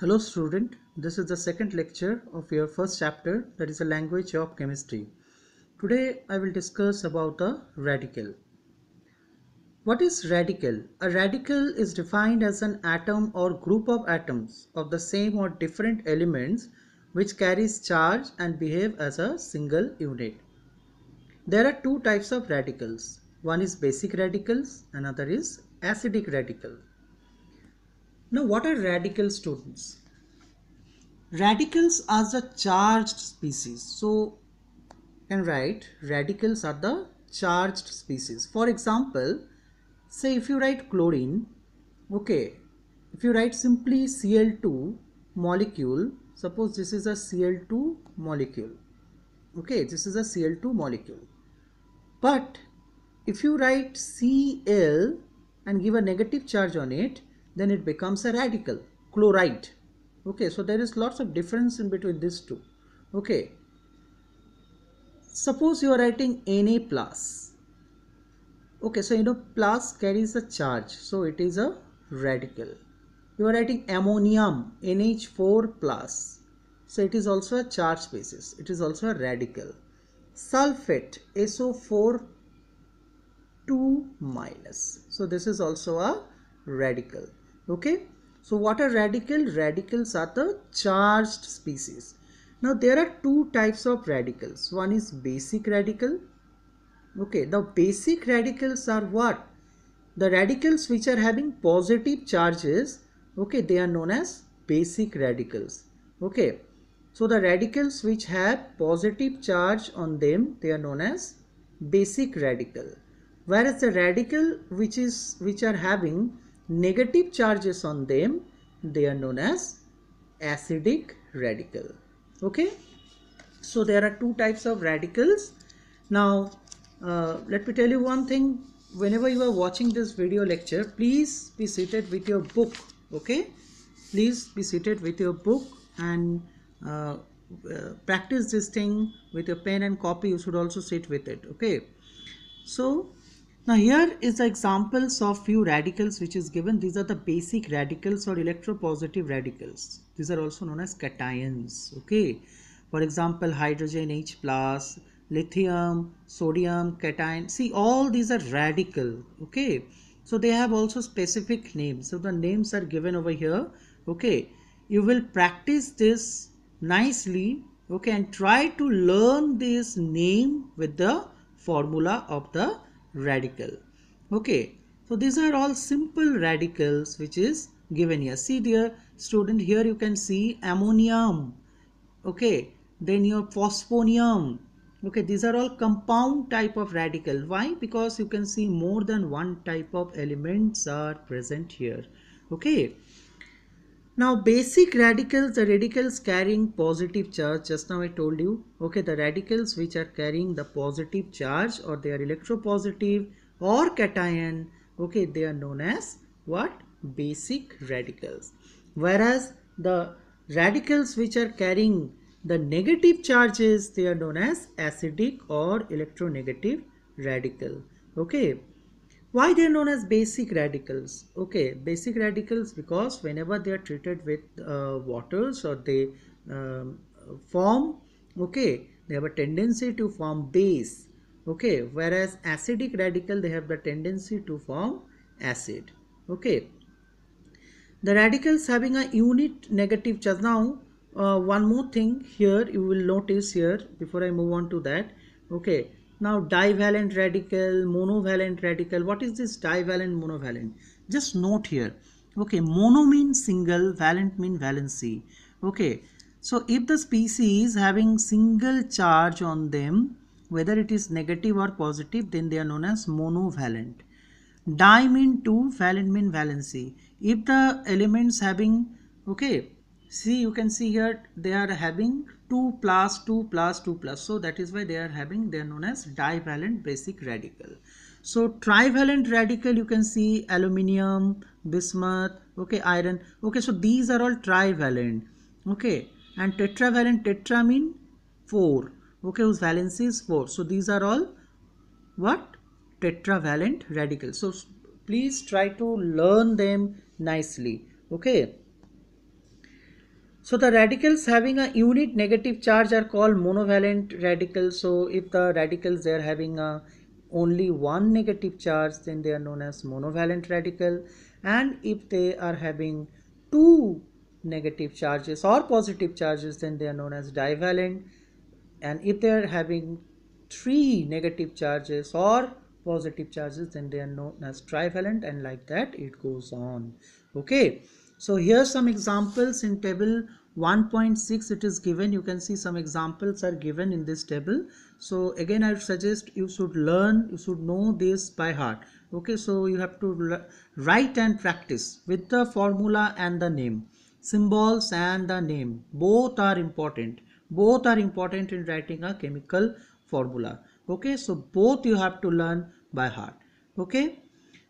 Hello student, this is the second lecture of your first chapter that is the language of chemistry. Today I will discuss about a radical. What is radical? A radical is defined as an atom or group of atoms of the same or different elements which carries charge and behave as a single unit. There are two types of radicals. One is basic radicals, another is acidic radical. Now what are radical students? Radicals are the charged species. So can write radicals are the charged species. For example, say if you write chlorine, okay, if you write simply Cl2 molecule, suppose this is a Cl2 molecule, okay, this is a Cl2 molecule. But if you write Cl and give a negative charge on it, then it becomes a radical chloride okay so there is lots of difference in between these two okay suppose you are writing Na plus okay so you know plus carries a charge so it is a radical you are writing ammonium NH4 plus so it is also a charge basis it is also a radical sulfate SO4 2 minus so this is also a radical okay so what are radical radicals are the charged species now there are two types of radicals one is basic radical okay the basic radicals are what the radicals which are having positive charges okay they are known as basic radicals okay so the radicals which have positive charge on them they are known as basic radical whereas the radical which is which are having negative charges on them, they are known as acidic radical. Okay. So there are two types of radicals. Now, uh, let me tell you one thing. Whenever you are watching this video lecture, please be seated with your book. Okay. Please be seated with your book and uh, uh, practice this thing with your pen and copy. You should also sit with it. Okay. So now here is the examples of few radicals which is given. These are the basic radicals or electropositive radicals. These are also known as cations. Okay. For example, hydrogen H plus, lithium, sodium, cation. See all these are radical. Okay. So they have also specific names. So the names are given over here. Okay. You will practice this nicely. Okay. And try to learn this name with the formula of the radical. Okay, so these are all simple radicals which is given here. See dear student, here you can see ammonium, okay, then your phosphonium. Okay, these are all compound type of radical. Why? Because you can see more than one type of elements are present here. Okay, now basic radicals, the radicals carrying positive charge, just now I told you, okay, the radicals which are carrying the positive charge or they are electropositive or cation, okay, they are known as what? Basic radicals. Whereas the radicals which are carrying the negative charges, they are known as acidic or electronegative radical, okay. Why they are known as basic radicals? Okay, basic radicals because whenever they are treated with uh, waters or they um, form, okay, they have a tendency to form base, okay, whereas acidic radical they have the tendency to form acid, okay. The radicals having a unit negative charge. Now, uh, one more thing here you will notice here before I move on to that, okay now divalent radical, monovalent radical, what is this divalent, monovalent? Just note here, okay, mono means single, valent mean valency, okay. So if the species having single charge on them, whether it is negative or positive, then they are known as monovalent. Di mean two, valent mean valency. If the elements having, okay, see you can see here they are having 2 plus 2 plus 2 plus so that is why they are having they are known as divalent basic radical so trivalent radical you can see aluminium bismuth okay iron okay so these are all trivalent okay and tetravalent tetra mean 4 okay whose valency is 4 so these are all what tetravalent radical. so please try to learn them nicely okay so the radicals having a unit negative charge are called monovalent radicals. So if the radicals they are having a only one negative charge then they are known as monovalent radical and if they are having two negative charges or positive charges then they are known as divalent and if they are having three negative charges or positive charges then they are known as trivalent and like that it goes on okay so here some examples in table 1.6 it is given you can see some examples are given in this table so again i would suggest you should learn you should know this by heart okay so you have to write and practice with the formula and the name symbols and the name both are important both are important in writing a chemical formula okay so both you have to learn by heart okay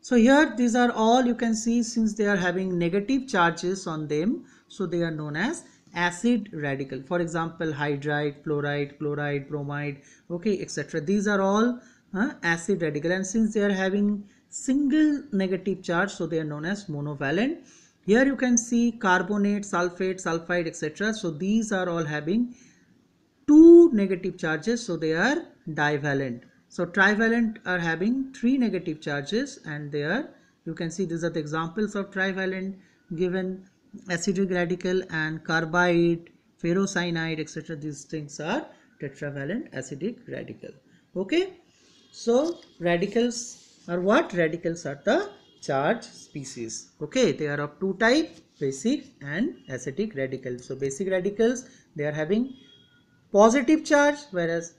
so here these are all you can see since they are having negative charges on them. So they are known as acid radical. For example, hydride, fluoride, chloride, bromide, okay, etc. These are all uh, acid radical and since they are having single negative charge, so they are known as monovalent. Here you can see carbonate, sulfate, sulfide, etc. So these are all having two negative charges, so they are divalent. So trivalent are having three negative charges and they are, you can see these are the examples of trivalent given acidic radical and carbide, ferrocyanide, etc. These things are tetravalent acidic radical. Okay. So radicals are what? Radicals are the charge species. Okay. They are of two type, basic and acidic radical. So basic radicals, they are having positive charge whereas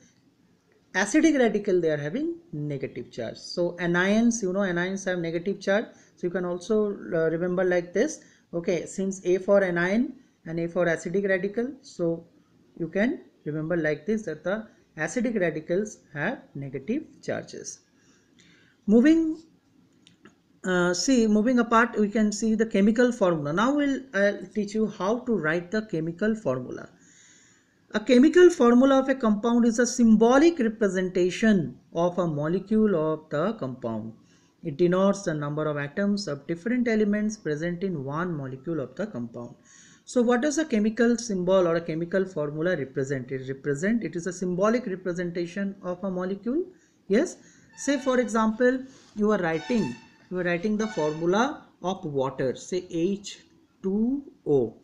acidic radical they are having negative charge so anions you know anions have negative charge so you can also uh, remember like this okay since a for anion and a for acidic radical so you can remember like this that the acidic radicals have negative charges moving uh, see moving apart we can see the chemical formula now we'll I'll teach you how to write the chemical formula a chemical formula of a compound is a symbolic representation of a molecule of the compound. It denotes the number of atoms of different elements present in one molecule of the compound. So what does a chemical symbol or a chemical formula represent? It represent it is a symbolic representation of a molecule. Yes. Say for example, you are writing you are writing the formula of water. Say H2O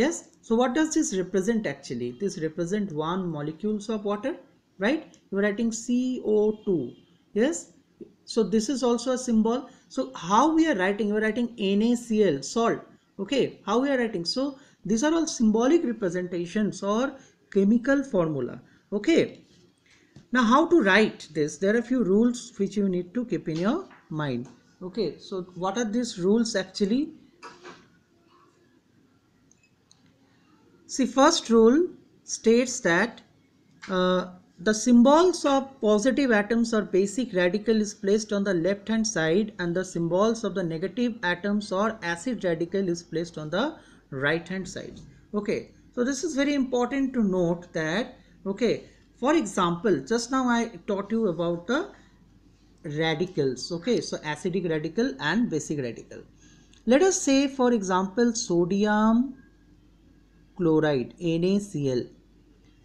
yes so what does this represent actually this represent one molecules of water right you are writing CO2 yes so this is also a symbol so how we are writing we are writing NaCl salt okay how we are writing so these are all symbolic representations or chemical formula okay now how to write this there are few rules which you need to keep in your mind okay so what are these rules actually See first rule states that uh, the symbols of positive atoms or basic radical is placed on the left hand side and the symbols of the negative atoms or acid radical is placed on the right hand side. Okay, so this is very important to note that, okay, for example, just now I taught you about the radicals, okay, so acidic radical and basic radical. Let us say for example, sodium, chloride NaCl.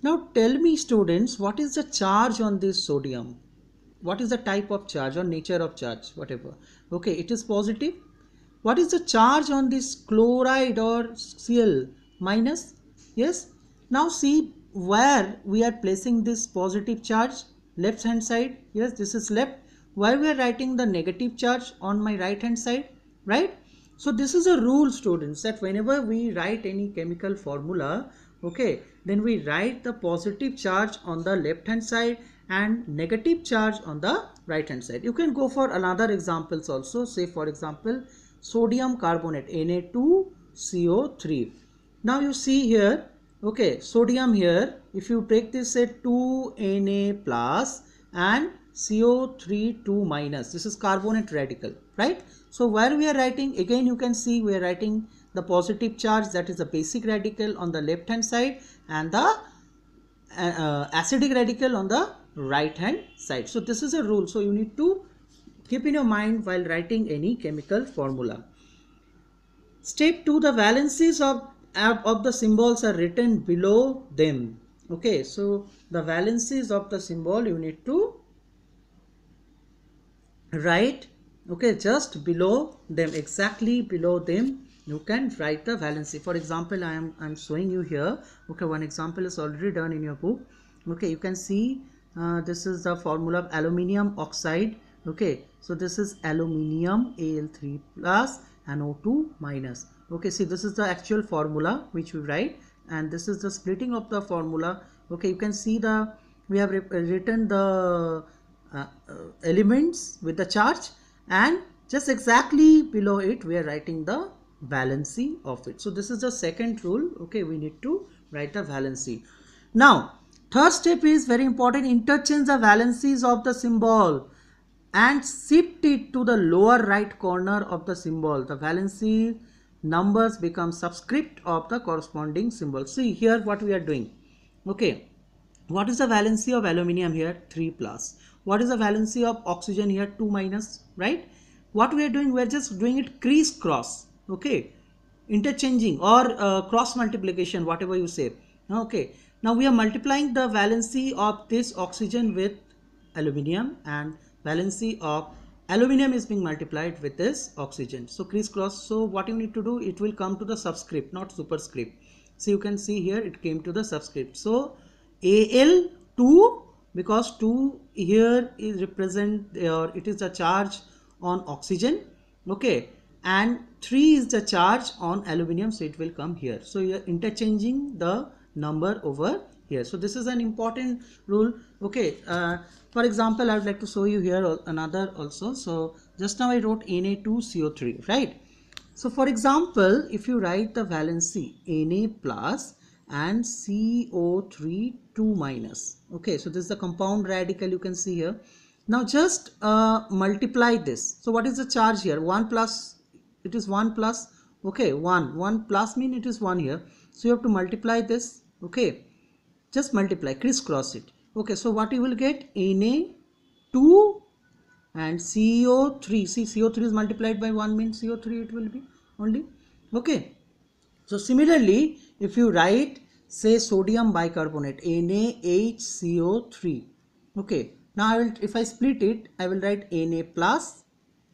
Now tell me students what is the charge on this sodium? What is the type of charge or nature of charge whatever. Okay it is positive. What is the charge on this chloride or Cl minus? Yes. Now see where we are placing this positive charge left hand side. Yes this is left. Why we are writing the negative charge on my right hand side right so this is a rule students that whenever we write any chemical formula, okay, then we write the positive charge on the left hand side and negative charge on the right hand side. You can go for another examples also say for example sodium carbonate Na2CO3. Now you see here okay sodium here if you take this say 2Na plus and co two minus. This is carbonate radical, right? So where we are writing, again you can see we are writing the positive charge that is the basic radical on the left hand side and the uh, uh acidic radical on the right hand side. So this is a rule. So you need to keep in your mind while writing any chemical formula. Step 2, the valencies of, of the symbols are written below them. Okay, so the valencies of the symbol you need to write okay just below them exactly below them you can write the valency for example i am i'm showing you here okay one example is already done in your book okay you can see uh, this is the formula of aluminium oxide okay so this is aluminium al3 plus and o2 minus okay see this is the actual formula which we write and this is the splitting of the formula okay you can see the we have written the uh, uh, elements with the charge and just exactly below it we are writing the valency of it. So this is the second rule. Okay, we need to write the valency. Now third step is very important interchange the valencies of the symbol and shift it to the lower right corner of the symbol. The valency numbers become subscript of the corresponding symbol. See here what we are doing. Okay, what is the valency of aluminium here? 3 plus what is the valency of oxygen here 2 minus right what we are doing we're just doing it crisscross okay interchanging or uh, cross multiplication whatever you say okay now we are multiplying the valency of this oxygen with aluminium and valency of aluminium is being multiplied with this oxygen so crisscross so what you need to do it will come to the subscript not superscript so you can see here it came to the subscript so al 2 because 2 here is represent or it is the charge on oxygen okay and 3 is the charge on aluminum so it will come here so you are interchanging the number over here so this is an important rule okay uh, for example i would like to show you here another also so just now i wrote na2co3 right so for example if you write the valency na plus and CO3 2 minus. Okay, so this is the compound radical you can see here. Now just uh, multiply this. So what is the charge here? 1 plus, it is 1 plus, okay, 1. 1 plus mean it is 1 here. So you have to multiply this, okay. Just multiply, crisscross it. Okay, so what you will get? Na2 and CO3. See, CO3 is multiplied by 1 means CO3 it will be only, okay. So similarly, if you write say sodium bicarbonate NaHCO3, okay. Now I will, if I split it, I will write Na plus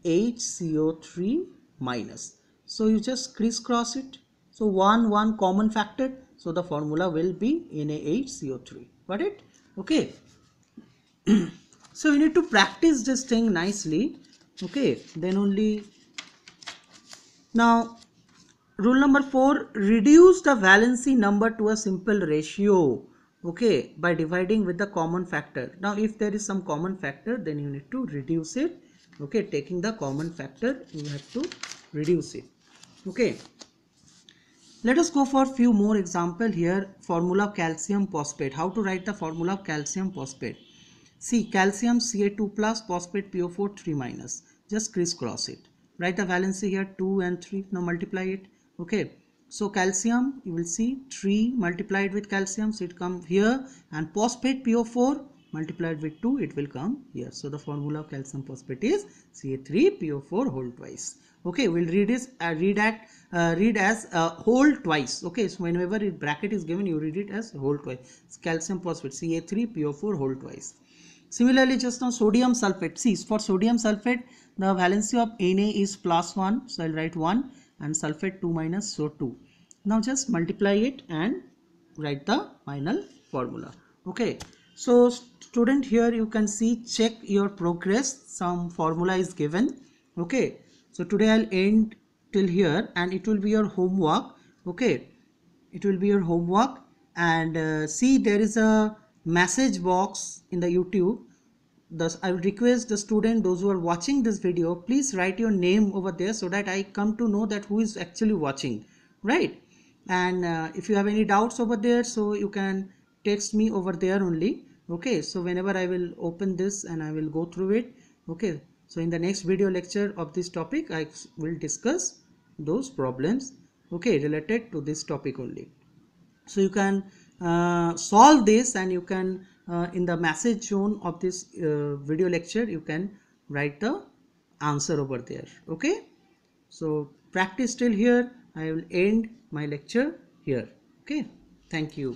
HCO3 minus. So you just crisscross it. So one one common factor. So the formula will be NaHCO3. Got it? Okay. so you need to practice this thing nicely. Okay. Then only. Now rule number 4 reduce the valency number to a simple ratio okay by dividing with the common factor now if there is some common factor then you need to reduce it okay taking the common factor you have to reduce it okay let us go for few more example here formula of calcium phosphate how to write the formula of calcium phosphate see calcium ca2 plus phosphate po4 3 minus just crisscross it write the valency here 2 and 3 now multiply it okay so calcium you will see 3 multiplied with calcium so it come here and phosphate PO4 multiplied with 2 it will come here so the formula of calcium phosphate is Ca3PO4 whole twice okay we'll read this uh, read at uh, read as uh, whole twice okay so whenever it bracket is given you read it as whole twice it's calcium phosphate ca3po4 whole twice similarly just now sodium sulfate see for sodium sulfate the valency of na is plus 1 so i'll write 1 and sulfate 2 minus so 2. Now just multiply it and write the final formula. Okay. So student here you can see check your progress some formula is given. Okay. So today I'll end till here and it will be your homework. Okay. It will be your homework and uh, see there is a message box in the YouTube thus i will request the student those who are watching this video please write your name over there so that i come to know that who is actually watching right and uh, if you have any doubts over there so you can text me over there only okay so whenever i will open this and i will go through it okay so in the next video lecture of this topic i will discuss those problems okay related to this topic only so you can uh, solve this and you can uh, in the message zone of this uh, video lecture you can write the answer over there okay so practice till here i will end my lecture here okay thank you